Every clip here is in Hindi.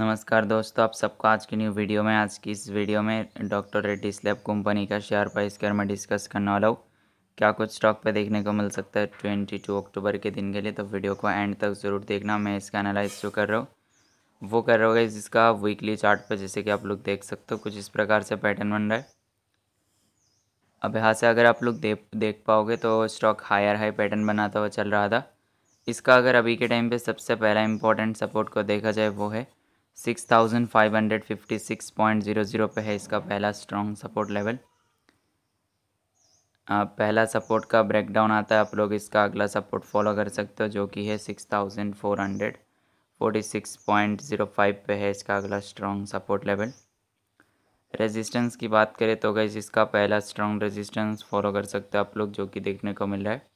नमस्कार दोस्तों आप सबको आज की न्यू वीडियो में आज की इस वीडियो में डॉक्टर रेड्डी स्लैब कंपनी का शेयर प्राइस के मैं डिस्कस करने वाला हूँ क्या कुछ स्टॉक पे देखने को मिल सकता है ट्वेंटी टू अक्टूबर के दिन के लिए तो वीडियो को एंड तक ज़रूर देखना मैं इसका एनालाइज जो कर रहा हूँ वो कर रहा होगा जिसका वीकली चार्ट पर जैसे कि आप लोग देख सकते हो कुछ इस प्रकार से पैटर्न बन रहा है अब यहाँ से अगर आप लोग देख पाओगे तो स्टॉक हायर हाई पैटर्न बनाता हुआ चल रहा था इसका अगर अभी के टाइम पर सबसे पहला इंपॉर्टेंट सपोर्ट को देखा जाए वो है six thousand five hundred fifty six point zero zero पे है इसका पहला स्ट्रॉन्ग सपोर्ट लेवल पहला सपोर्ट का ब्रेकडाउन आता है आप लोग इसका अगला सपोर्ट फॉलो कर सकते हो जो कि है six thousand four hundred six point zero five पे है इसका अगला स्ट्रॉन्ग सपोर्ट लेवल रेजिस्टेंस की बात करें तो गई इसका पहला स्ट्रॉन्ग रेजिस्टेंस फॉलो कर सकते हो आप लोग जो कि देखने को मिल रहा है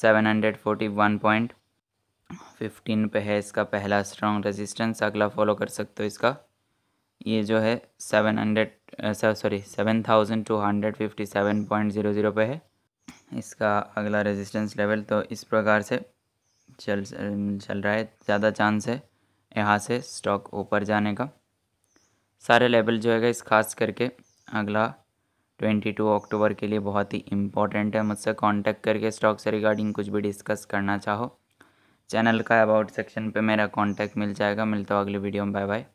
seven hundred forty one point fifteen पे है इसका पहला स्ट्रॉन्ग रेजिस्टेंस अगला फॉलो कर सकते हो इसका ये जो है seven hundred sorry seven thousand two hundred fifty seven point zero zero पे है इसका अगला रेजिस्टेंस लेवल तो इस प्रकार से चल चल रहा है ज़्यादा चांस है यहाँ से स्टॉक ऊपर जाने का सारे लेवल जो है इस खास करके अगला ट्वेंटी टू अक्टूबर के लिए बहुत ही इंपॉर्टेंट है मुझसे कांटेक्ट करके स्टॉक से रिगार्डिंग कुछ भी डिस्कस करना चाहो चैनल का अबाउट सेक्शन पे मेरा कांटेक्ट मिल जाएगा मिलता हूँ अगली वीडियो में बाय बाय